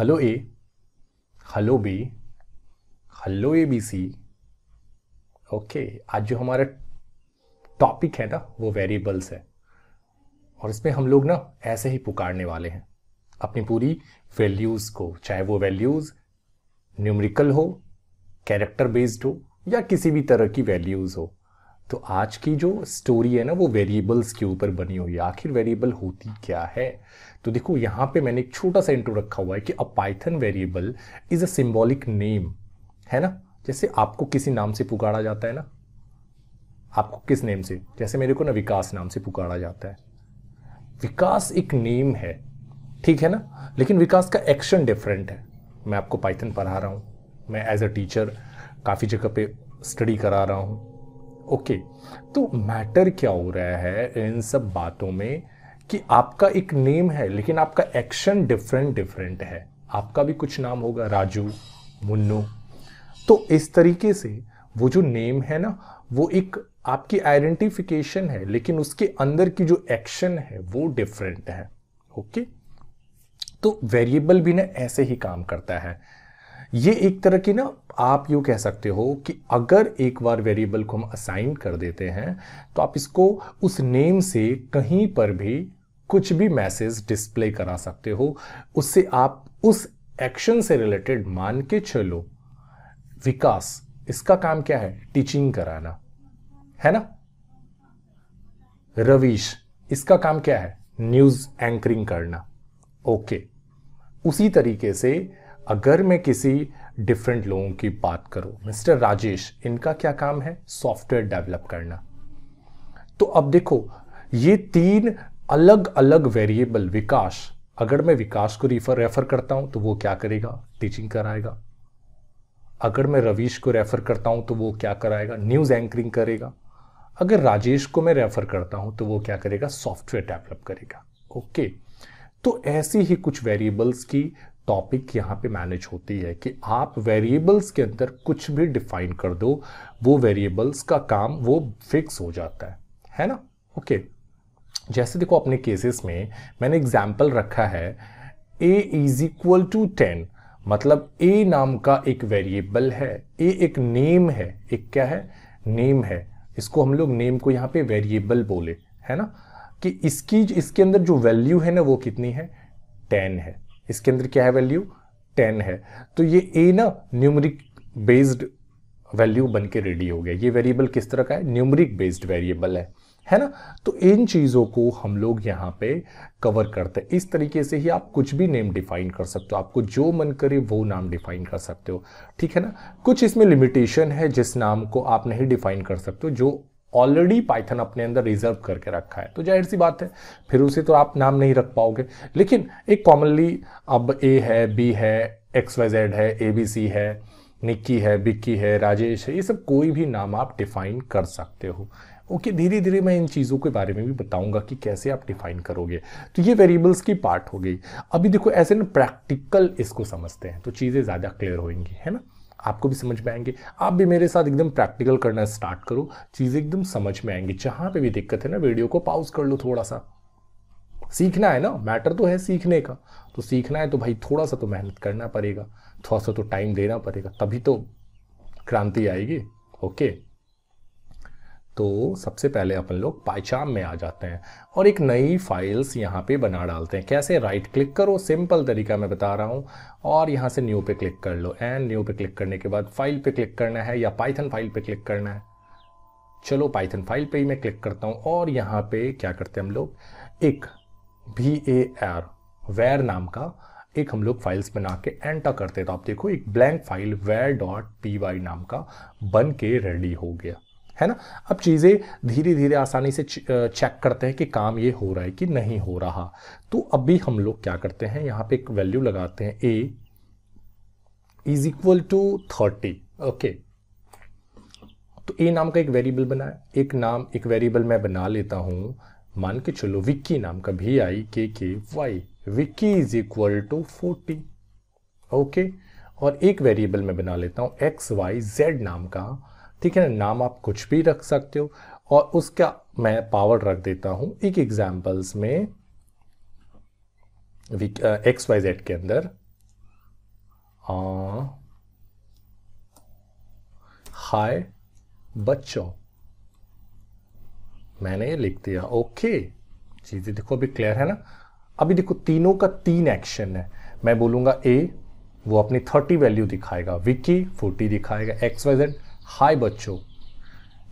A hello B hello A B C okay आज जो हमारा टॉपिक है ना वो वेरिएबल्स है और इसमें हम लोग ना ऐसे ही पुकारने वाले हैं अपनी पूरी वैल्यूज़ को चाहे वो वैल्यूज़ न्यूमरिकल हो कैरेक्टर बेस्ड हो या किसी भी तरह की वैल्यूज़ हो तो आज की जो स्टोरी है ना वो वेरिएबल्स के ऊपर बनी हुई है आखिर वेरिएबल होती क्या है तो देखो यहाँ पे मैंने एक छोटा सा इंट्रो रखा हुआ है कि a Python variable is a symbolic name है ना जैसे आपको किसी नाम से पुकारा जाता है ना आपको किस नेम से जैसे मेरे को ना विकास नाम से पुकारा जाता है विकास एक नेम है ठीक है ना लेकिन विकास का एक्शन डिफरेंट है मैं आपको पाइथन पढ़ा रहा हूँ मैं एज अ टीचर काफ़ी जगह पे स्टडी करा रहा हूँ ओके तो मैटर क्या हो रहा है इन सब बातों में कि आपका एक नेम है लेकिन आपका एक्शन डिफरेंट डिफरेंट है आपका भी कुछ नाम होगा राजू मुन्नू तो इस तरीके से वो जो नेम है ना वो एक आपकी आइडेंटिफिकेशन है लेकिन उसके अंदर की जो एक्शन है वो डिफरेंट है ओके तो वेरिएबल भी ना ऐसे ही काम करता है ये एक तरह की ना आप यू कह सकते हो कि अगर एक बार वेरिएबल को हम असाइन कर देते हैं तो आप इसको उस नेम से कहीं पर भी कुछ भी मैसेज डिस्प्ले करा सकते हो उससे आप उस एक्शन से रिलेटेड मान के चलो विकास इसका काम क्या है टीचिंग कराना है ना रवीश इसका काम क्या है न्यूज एंकरिंग करना ओके उसी तरीके से अगर मैं किसी डिफरेंट लोगों की बात करो मिस्टर राजेश इनका क्या काम है सॉफ्टवेयर डेवलप करना तो अब देखो ये तीन अलग अलग वेरिएबल विकास अगर मैं विकास को रिफर रेफर करता हूं तो वो क्या करेगा टीचिंग कराएगा अगर मैं रवीश को रेफर करता हूं तो वो क्या कराएगा न्यूज़ एंकरिंग करेगा अगर राजेश को मैं रेफर करता हूं तो वो क्या करेगा सॉफ्टवेयर डेवलप करेगा ओके तो ऐसी ही कुछ वेरिएबल्स की टॉपिक यहाँ पे मैनेज होती है कि आप वेरिएबल्स के अंदर कुछ भी डिफाइन कर दो वो वेरिएबल्स का काम वो फिक्स हो जाता है है ना ओके okay. जैसे देखो अपने केसेस में मैंने एग्जाम्पल रखा है A is equal to ten मतलब ए नाम का एक वेरिएबल है ए एक नेम है एक क्या है नेम है इसको हम लोग नेम को यहाँ पे वेरिएबल बोले है ना कि इसकी इसके अंदर जो वैल्यू है ना वो कितनी है टेन है इसके अंदर क्या है वैल्यू टेन है तो ये ए ना न्यूमरिक बेस्ड वैल्यू बन के रेडी हो गया ये वेरिएबल किस तरह का है न्यूमरिक बेस्ड वेरिएबल है है ना तो इन चीज़ों को हम लोग यहाँ पे कवर करते हैं इस तरीके से ही आप कुछ भी नेम डिफाइन कर सकते हो आपको जो मन करे वो नाम डिफाइन कर सकते हो ठीक है ना कुछ इसमें लिमिटेशन है जिस नाम को आप नहीं डिफाइन कर सकते हो जो ऑलरेडी पाइथन अपने अंदर रिजर्व करके रखा है तो जाहिर सी बात है फिर उसे तो आप नाम नहीं रख पाओगे लेकिन एक कॉमनली अब ए है बी है एक्स वाई जेड है ए बी सी है निक्की है बिक्की है राजेश है ये सब कोई भी नाम आप डिफाइन कर सकते हो ओके धीरे धीरे मैं इन चीज़ों के बारे में भी बताऊंगा कि कैसे आप डिफाइन करोगे तो ये वेरिएबल्स की पार्ट हो गई अभी देखो ऐसे ना प्रैक्टिकल इसको समझते हैं तो चीज़ें ज़्यादा क्लियर होंगी है ना आपको भी समझ में आएंगे आप भी मेरे साथ एकदम प्रैक्टिकल करना स्टार्ट करो चीज़ें एकदम समझ में आएंगी जहाँ पे भी दिक्कत है ना वीडियो को पाउज कर लो थोड़ा सा सीखना है ना मैटर तो है सीखने का तो सीखना है तो भाई थोड़ा सा तो मेहनत करना पड़ेगा थोड़ा सा तो टाइम देना पड़ेगा तभी तो क्रांति आएगी ओके तो सबसे पहले अपन लोग पाइचाम में आ जाते हैं और एक नई फाइल्स यहाँ पे बना डालते हैं कैसे राइट क्लिक करो सिंपल तरीका मैं बता रहा हूँ और यहाँ से न्यू पे क्लिक कर लो एंड न्यू पे क्लिक करने के बाद फाइल पे क्लिक करना है या पाइथन फाइल पे क्लिक करना है चलो पाइथन फाइल पे ही मैं क्लिक करता हूँ और यहाँ पे क्या करते हैं हम लोग एक वी ए आर वैर नाम का एक हम लोग फाइल्स बना के एंटर करते हैं तो आप देखो एक ब्लैंक फाइल वेर डॉट पी वाई नाम का बन के रेडी हो गया है ना अब चीज़ें धीरे धीरे आसानी से चेक करते हैं कि काम ये हो रहा है कि नहीं हो रहा तो अभी हम लोग क्या करते हैं यहाँ पे एक वैल्यू लगाते हैं A is equal to thirty okay तो ए नाम का एक वेरिएबल है एक नाम एक वेरिएबल मैं बना लेता हूँ मान के चलो विक्की नाम का भी I K K Y Vikky is equal to forty okay और एक वेरिएबल मैं बना लेता हूँ एक्स वाई जेड नाम का ठीक है नाम आप कुछ भी रख सकते हो और उसका मैं पावर रख देता हूं एक एग्जाम्पल्स में एक्स वाई जेड के अंदर हाय बच्चों मैंने ये लिख दिया ओके चीज़ें देखो अभी क्लियर है ना अभी देखो तीनों का तीन एक्शन है मैं बोलूंगा ए वो अपनी थर्टी वैल्यू दिखाएगा विकी फोर्टी दिखाएगा एक्स वाई जेड हाय बच्चों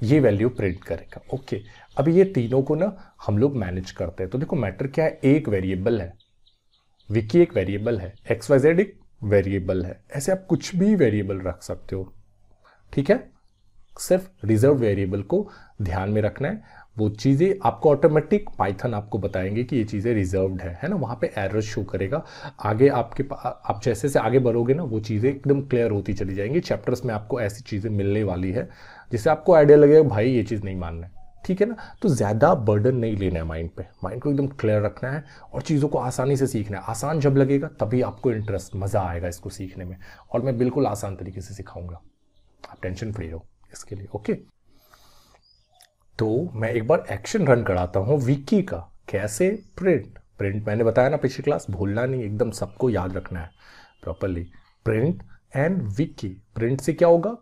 ये वैल्यू प्रिंट करेगा ओके अब ये तीनों को ना हम लोग मैनेज करते हैं तो देखो मैटर क्या है एक वेरिएबल है विकी एक वेरिएबल है एक्स वाई जेड एक वेरिएबल है ऐसे आप कुछ भी वेरिएबल रख सकते हो ठीक है सिर्फ रिजर्व वेरिएबल को ध्यान में रखना है वो चीज़ें आपको ऑटोमेटिक पाइथन आपको बताएंगे कि ये चीज़ें रिजर्व्ड है है ना वहाँ पे एरर शो करेगा आगे आपके पास आप जैसे जैसे आगे बढ़ोगे ना वो चीज़ें एकदम क्लियर होती चली जाएंगी चैप्टर्स में आपको ऐसी चीज़ें मिलने वाली है जिससे आपको आइडिया लगेगा भाई ये चीज़ नहीं मानना है ठीक है ना तो ज़्यादा बर्डन नहीं लेना है माइंड पे माइंड को एकदम क्लियर रखना है और चीज़ों को आसानी से सीखना है आसान जब लगेगा तभी आपको इंटरेस्ट मज़ा आएगा इसको सीखने में और मैं बिल्कुल आसान तरीके से सिखाऊंगा आप टेंशन फ्री रहो इसके लिए ओके तो मैं एक बार एक्शन रन कराता हूं विकी का कैसे प्रिंट प्रिंट मैंने बताया ना पिछली क्लास भूलना नहीं एकदम सबको याद रखना है properly print and Vikky print से क्या होगा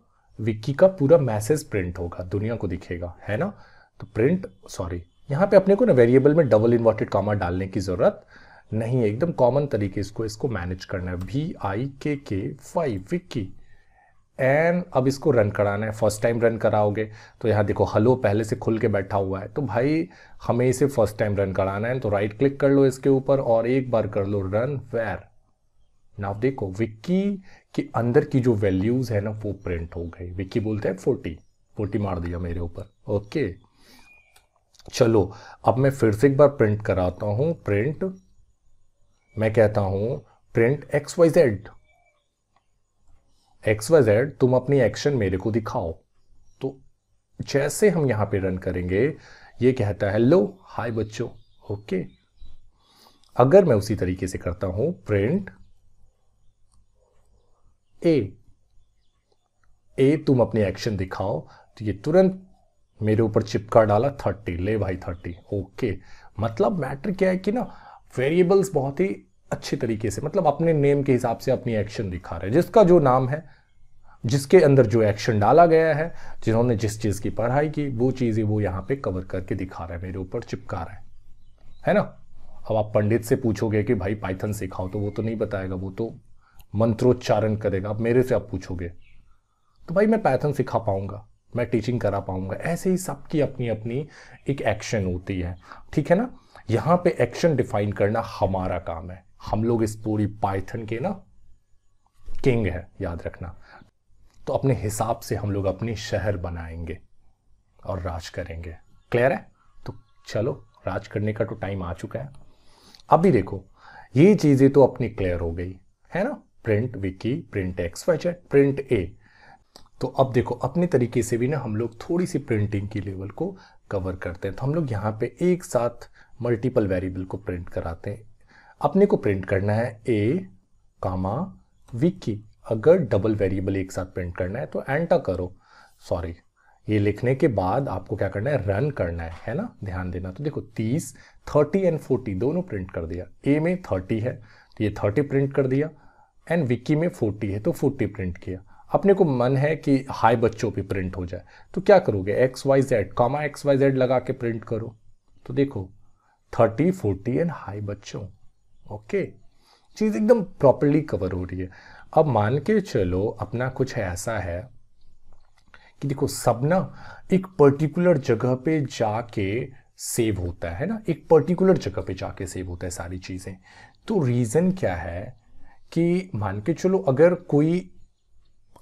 विकी का पूरा मैसेज प्रिंट होगा दुनिया को दिखेगा है ना तो प्रिंट सॉरी यहां पे अपने को ना वेरिएबल में डबल इन्वर्टेड कॉमा डालने की ज़रूरत नहीं है एकदम कॉमन तरीके इसको इसको मैनेज करना है वी आई के के फाइव विक्की एंड अब इसको रन कराना है फर्स्ट टाइम रन कराओगे तो यहाँ देखो हलो पहले से खुल के बैठा हुआ है तो भाई हमें इसे फर्स्ट टाइम रन कराना है तो राइट क्लिक कर लो इसके ऊपर और एक बार कर लो रन वेर नाउ देखो विक्की के अंदर की जो वैल्यूज़ है ना वो प्रिंट हो गई विक्की बोलते हैं फोर्टी फोर्टी मार दिया मेरे ऊपर ओके चलो अब मैं फिर से एक बार प्रिंट कराता हूँ प्रिंट मैं कहता हूँ print X Y Z X Y Z तुम अपनी एक्शन मेरे को दिखाओ तो जैसे हम यहां पे रन करेंगे ये कहता है लो हाय बच्चों ओके अगर मैं उसी तरीके से करता हूं प्रिंट ए ए तुम अपनी एक्शन दिखाओ तो ये तुरंत मेरे ऊपर चिपका डाला थर्टी ले भाई थर्टी ओके मतलब मैटर क्या है कि ना वेरिएबल्स बहुत ही अच्छे तरीके से मतलब अपने नेम के हिसाब से अपनी एक्शन दिखा रहे हैं जिसका जो नाम है जिसके अंदर जो एक्शन डाला गया है जिन्होंने जिस चीज़ की पढ़ाई की वो चीज़ें वो यहाँ पे कवर करके दिखा रहे हैं मेरे ऊपर चिपका रहा है है ना अब आप पंडित से पूछोगे कि भाई पाइथन सिखाओ तो वो तो नहीं बताएगा वो तो मंत्रोच्चारण करेगा अब मेरे से आप पूछोगे तो भाई मैं पैथन सिखा पाऊंगा मैं टीचिंग करा पाऊंगा ऐसे ही सबकी अपनी अपनी एक एक्शन होती है ठीक है ना यहाँ पे एक्शन डिफाइन करना हमारा काम है हम लोग इस पूरी पाइथन के ना किंग है याद रखना तो अपने हिसाब से हम लोग अपनी शहर बनाएंगे और राज करेंगे क्लियर है तो चलो राज करने का तो टाइम आ चुका है अभी देखो ये चीज़ें तो अपनी क्लियर हो गई है ना print Vikky print X Y print A तो अब देखो अपने तरीके से भी ना हम लोग थोड़ी सी प्रिंटिंग की लेवल को कवर करते हैं तो हम लोग यहाँ पे एक साथ मल्टीपल वेरिएबल को प्रिंट कराते हैं अपने को प्रिंट करना है ए कामा विकी अगर डबल वेरिएबल एक साथ प्रिंट करना है तो एंटर करो सॉरी ये लिखने के बाद आपको क्या करना है रन करना है है ना ध्यान देना तो देखो 30, 30 एंड 40 दोनों प्रिंट कर दिया ए में 30 है तो ये 30 प्रिंट कर दिया एंड विक्की में 40 है तो 40 प्रिंट किया अपने को मन है कि हाई बच्चों पे प्रिंट हो जाए तो क्या करोगे X Y Z comma X Y Z लगा के प्रिंट करो तो देखो थर्टी फोर्टी एंड हाई बच्चों ओके चीज़ एकदम प्रॉपरली कवर हो रही है अब मान के चलो अपना कुछ है ऐसा है कि देखो सब ना एक पर्टिकुलर जगह पे जाके सेव होता है ना एक पर्टिकुलर जगह पे जाके सेव होता है सारी चीज़ें तो रीज़न क्या है कि मान के चलो अगर कोई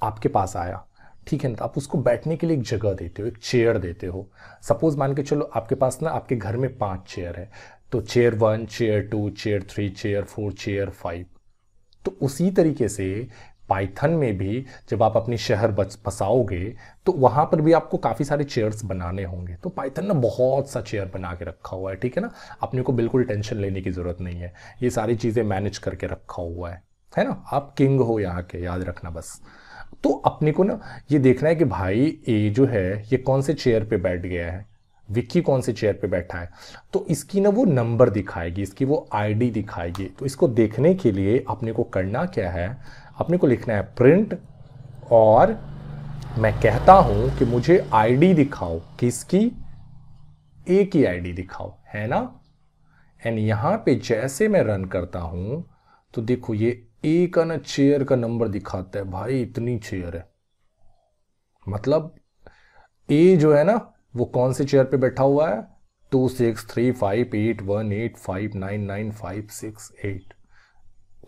आपके पास आया ठीक है ना तो आप उसको बैठने के लिए एक जगह देते हो एक चेयर देते हो सपोज मान के चलो आपके पास ना आपके घर में पांच चेयर है तो chair one chair two chair three chair four chair five तो उसी तरीके से पाइथन में भी जब आप अपनी शहर बस बसाओगे तो वहाँ पर भी आपको काफ़ी सारे चेयर्स बनाने होंगे तो पाइथन ने बहुत सा चेयर बना के रखा हुआ है ठीक है ना अपने को बिल्कुल टेंशन लेने की ज़रूरत नहीं है ये सारी चीज़ें मैनेज करके रखा हुआ है है ना आप किंग हो यहाँ के याद रखना बस तो अपने को ना ये देखना है कि भाई ये जो है ये कौन से चेयर पे बैठ गया है विक्की कौन से चेयर पे बैठा है तो इसकी ना वो नंबर दिखाएगी इसकी वो आईडी दिखाएगी तो इसको देखने के लिए अपने को करना क्या है अपने को लिखना है प्रिंट और मैं कहता हूं कि मुझे आईडी दिखाओ किसकी ए की आईडी दिखाओ है ना एंड यहां पे जैसे मैं रन करता हूं तो देखो ये ए का ना चेयर का नंबर दिखाता है भाई इतनी चेयर है मतलब ए जो है ना वो कौन से चेयर पे बैठा हुआ है two six three five eight one eight five nine nine five six eight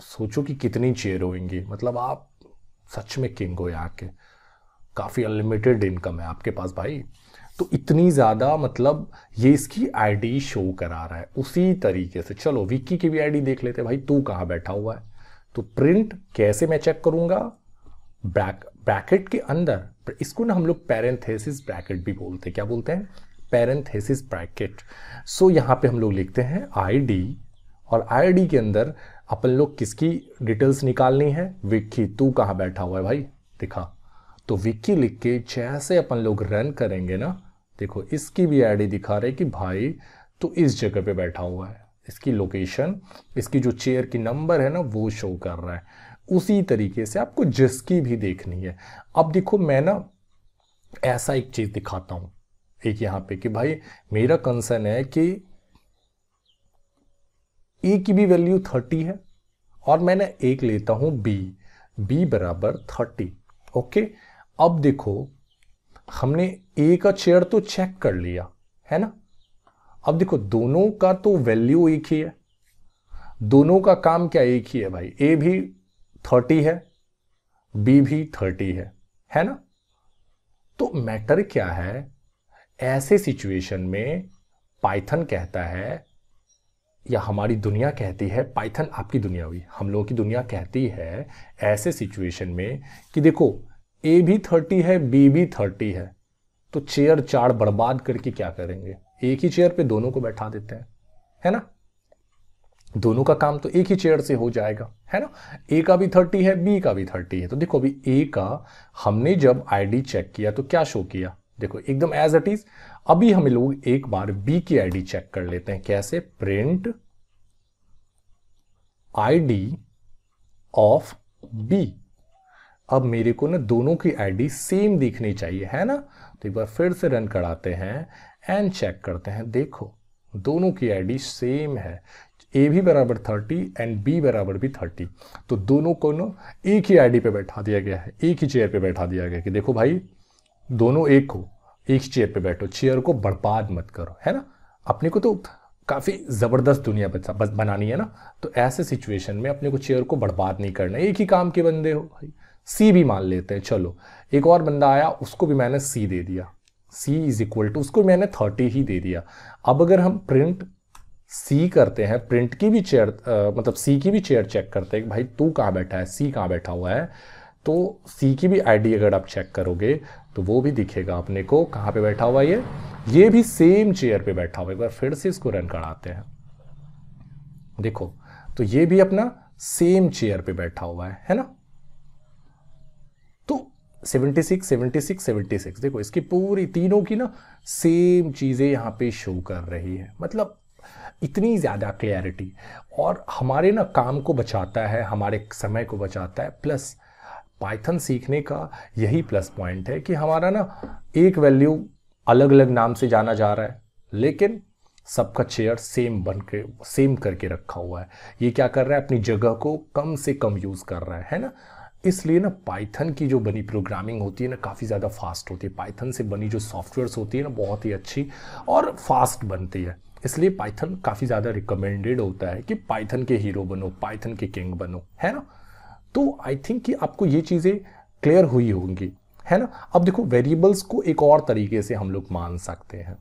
सोचो कि कितनी चेयर होंगी मतलब आप सच में किंग हो यहाँ के काफ़ी अनलिमिटेड इनकम है आपके पास भाई तो इतनी ज़्यादा मतलब ये इसकी आईडी शो करा रहा है उसी तरीके से चलो विक्की की भी आईडी देख लेते हैं भाई तू कहाँ बैठा हुआ है तो प्रिंट कैसे मैं चेक करूँगा बैक ब्रैकेट के अंदर इसको ना हम लोग पैरेंथेसिस ब्रैकेट भी बोलते हैं क्या बोलते हैं पैरेंथेसिस ब्रैकेट सो यहाँ पे हम लोग लिखते हैं आईडी और आईडी के अंदर अपन लोग किसकी डिटेल्स निकालनी है विक्की तू कहाँ बैठा हुआ है भाई दिखा तो विक्की लिख के जैसे अपन लोग रन करेंगे ना देखो इसकी भी आई दिखा रहे कि भाई तो इस जगह पे बैठा हुआ है इसकी लोकेशन इसकी जो चेयर की नंबर है ना वो शो कर रहा है उसी तरीके से आपको जिसकी भी देखनी है अब देखो मैं ना ऐसा एक चीज़ दिखाता हूं एक यहां पे कि भाई मेरा कंसर्न है कि ए की भी वैल्यू थर्टी है और मैंने एक लेता हूं बी बी बराबर थर्टी ओके अब देखो हमने ए का चेयर तो चेक कर लिया है ना अब देखो दोनों का तो वैल्यू एक ही है दोनों का काम क्या एक ही है भाई ए भी थर्टी है बी भी थर्टी है है ना तो मैटर क्या है ऐसे सिचुएशन में पाइथन कहता है या हमारी दुनिया कहती है पाइथन आपकी दुनिया हुई हम लोगों की दुनिया कहती है ऐसे सिचुएशन में कि देखो ए भी थर्टी है बी भी थर्टी है तो चेयर चार बर्बाद करके क्या करेंगे एक ही चेयर पे दोनों को बैठा देते हैं है ना दोनों का काम तो एक ही चेयर से हो जाएगा है ना ए का भी थर्टी है बी का भी थर्टी है तो देखो अभी ए का हमने जब आईडी चेक किया तो क्या शो किया देखो एकदम एज इट इज अभी हम लोग एक बार बी की आईडी चेक कर लेते हैं कैसे प्रिंट आईडी ऑफ बी अब मेरे को ना दोनों की आईडी सेम दिखनी चाहिए है ना तो एक बार फिर से रन कराते हैं एंड चेक करते हैं देखो दोनों की आईडी सेम है ए भी बराबर थर्टी एंड बी बराबर भी थर्टी तो दोनों को ना एक ही आईडी पे बैठा दिया गया है एक ही चेयर पे बैठा दिया गया है कि देखो भाई दोनों एक हो एक चेयर पे बैठो चेयर को बर्बाद मत करो है ना अपने को तो काफ़ी ज़बरदस्त दुनिया बस बनानी है ना तो ऐसे सिचुएशन में अपने को चेयर को बर्बाद नहीं करना एक ही काम के बंदे हो भाई सी भी मान लेते हैं चलो एक और बंदा आया उसको भी मैंने सी दे दिया सी इज इक्वल टू उसको मैंने थर्टी ही दे दिया अब अगर हम प्रिंट सी करते हैं प्रिंट की भी चेयर मतलब सी की भी चेयर चेक करते हैं भाई तू कहाँ बैठा है सी कहाँ बैठा हुआ है तो सी की भी आईडी अगर आप चेक करोगे तो वो भी दिखेगा अपने को कहाँ पे बैठा हुआ ये ये भी सेम चेयर पे बैठा हुआ एक बार फिर से इसको रन कराते हैं देखो तो ये भी अपना सेम चेयर पे बैठा हुआ है है ना तो 76, 76, 76 देखो इसकी पूरी तीनों की ना सेम चीज़ें यहां पे शो कर रही है मतलब इतनी ज़्यादा क्लियरिटी और हमारे ना काम को बचाता है हमारे समय को बचाता है प्लस पाइथन सीखने का यही प्लस पॉइंट है कि हमारा ना एक वैल्यू अलग अलग नाम से जाना जा रहा है लेकिन सबका चेयर सेम बन के सेम करके रखा हुआ है ये क्या कर रहा है अपनी जगह को कम से कम यूज़ कर रहा है है ना इसलिए ना पाइथन की जो बनी प्रोग्रामिंग होती है ना काफ़ी ज़्यादा फास्ट होती है पाइथन से बनी जो सॉफ्टवेयर्स होती है ना बहुत ही अच्छी और फास्ट बनती है इसलिए पाइथन काफ़ी ज़्यादा रिकमेंडेड होता है कि पाइथन के हीरो बनो पाइथन के किंग बनो है ना तो आई थिंक कि आपको ये चीज़ें क्लियर हुई होंगी है ना अब देखो वेरिएबल्स को एक और तरीके से हम लोग मान सकते हैं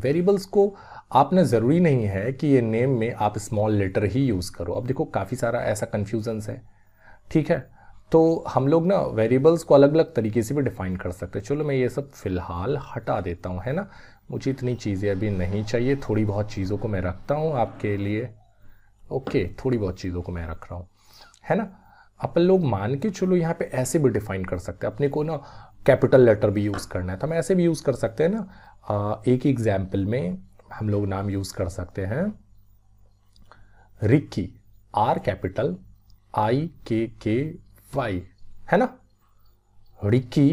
वेरिएबल्स को आपने ज़रूरी नहीं है कि ये नेम में आप स्मॉल लेटर ही यूज़ करो अब देखो काफ़ी सारा ऐसा कन्फ्यूजन्स है ठीक है तो हम लोग ना वेरिएबल्स को अलग अलग तरीके से भी डिफाइन कर सकते हैं चलो मैं ये सब फ़िलहाल हटा देता हूँ है ना मुझे इतनी चीज़ें अभी नहीं चाहिए थोड़ी बहुत चीज़ों को मैं रखता हूँ आपके लिए ओके थोड़ी बहुत चीज़ों को मैं रख रहा हूँ है ना अपन लोग मान के चलो यहाँ पे ऐसे भी डिफाइन कर सकते हैं अपने को ना कैपिटल लेटर भी यूज़ करना है तो हम ऐसे भी यूज़ कर सकते हैं ना एक एग्जाम्पल में हम लोग नाम यूज़ कर सकते हैं Ricky are capital I K K Y है ना रिक्की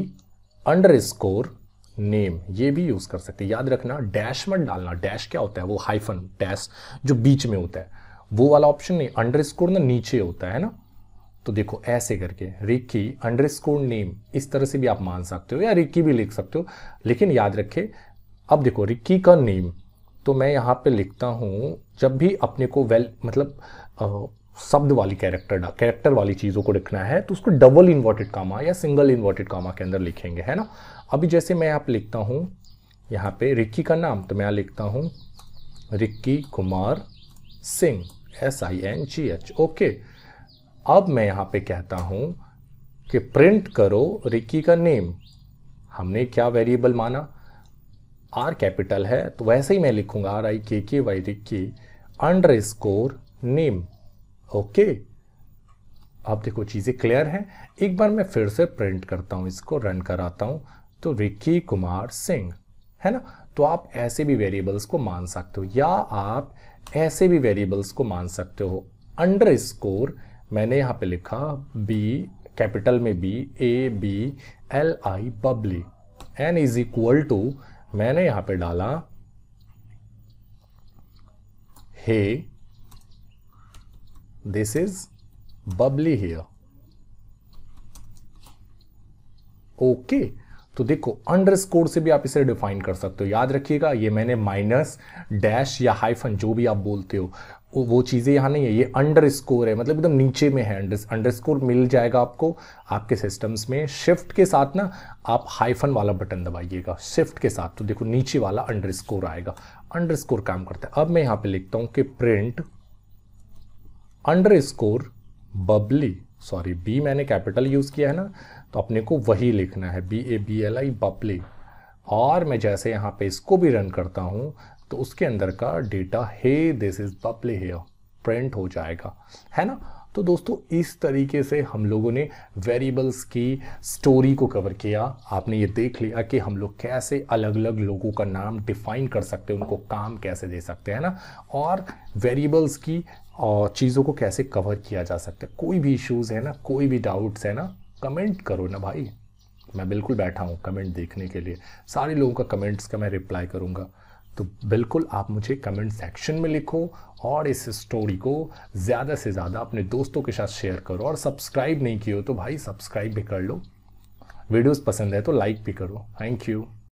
अंडर स्कोर नेम ये भी यूज़ कर सकते हैं याद रखना डैश मत डालना डैश क्या होता है वो हाइफन डैश जो बीच में होता है वो वाला ऑप्शन नहीं अंडर स्कोर ना नीचे होता है ना तो देखो ऐसे करके रिक्की अंडर स्कोर नेम इस तरह से भी आप मान सकते हो या रिक्की भी लिख सकते हो लेकिन याद रखे अब देखो रिक्की का नेम तो मैं यहाँ पे लिखता हूँ जब भी अपने को वेल मतलब शब्द वाली कैरेक्टर कैरेक्टर वाली चीज़ों को लिखना है तो उसको डबल इन्वर्टेड कामा या सिंगल इन्वर्टेड कामा के अंदर लिखेंगे है ना अभी जैसे मैं आप लिखता हूँ यहाँ पे रिक्की का नाम तो मैं यहाँ लिखता हूँ Rikky Kumar Singh S I N G H okay अब मैं यहाँ पे कहता हूँ कि प्रिंट करो रिक्की का नेम हमने क्या वेरिएबल माना आर कैपिटल है तो वैसे ही मैं लिखूंगा are I K K Y Rikky underscore name okay आप देखो चीज़ें क्लियर हैं एक बार मैं फिर से प्रिंट करता हूँ इसको रन कराता हूँ तो रिकी कुमार सिंह है ना तो आप ऐसे भी वेरिएबल्स को मान सकते हो या आप ऐसे भी वेरिएबल्स को मान सकते हो अंडर स्कोर मैंने यहाँ पे लिखा बी कैपिटल में B A B L I Babli N is equal to मैंने यहाँ पे डाला hey this is Babli here okay okay. तो देखो अंडरस्कोर से भी आप इसे डिफाइन कर सकते हो याद रखिएगा ये मैंने माइनस डैश या हाइफन जो भी आप बोलते हो वो चीज़ें यहाँ नहीं है ये अंडरस्कोर है मतलब एकदम नीचे में है अंडरस्कोर मिल जाएगा आपको आपके सिस्टम्स में शिफ्ट के साथ ना आप हाइफन वाला बटन दबाइएगा शिफ्ट के साथ तो देखो नीचे वाला अंडर स्कोर आएगा अंडर स्कोर काम करता है अब मैं यहाँ पे लिखता हूँ कि print underscore Babli sorry B मैंने कैपिटल यूज़ किया है ना तो अपने को वही लिखना है B A B L I Babli और मैं जैसे यहाँ पे इसको भी रन करता हूँ तो उसके अंदर का data hey this is Babli here print हो जाएगा है ना तो दोस्तों इस तरीके से हम लोगों ने वेरिएबल्स की स्टोरी को कवर किया आपने ये देख लिया कि हम लोग कैसे अलग अलग लोगों का नाम डिफाइन कर सकते हैं उनको काम कैसे दे सकते हैं ना और वेरिएबल्स की चीज़ों को कैसे कवर किया जा सकता है कोई भी इश्यूज़ है ना कोई भी डाउट्स है ना कमेंट करो ना भाई मैं बिल्कुल बैठा हूँ कमेंट देखने के लिए सारे लोगों का कमेंट्स का मैं रिप्लाई करूँगा तो बिल्कुल आप मुझे कमेंट सेक्शन में लिखो और इस स्टोरी को ज़्यादा से ज़्यादा अपने दोस्तों के साथ शेयर करो और सब्सक्राइब नहीं किए हो तो भाई सब्सक्राइब भी कर लो वीडियोस पसंद है तो लाइक भी करो थैंक यू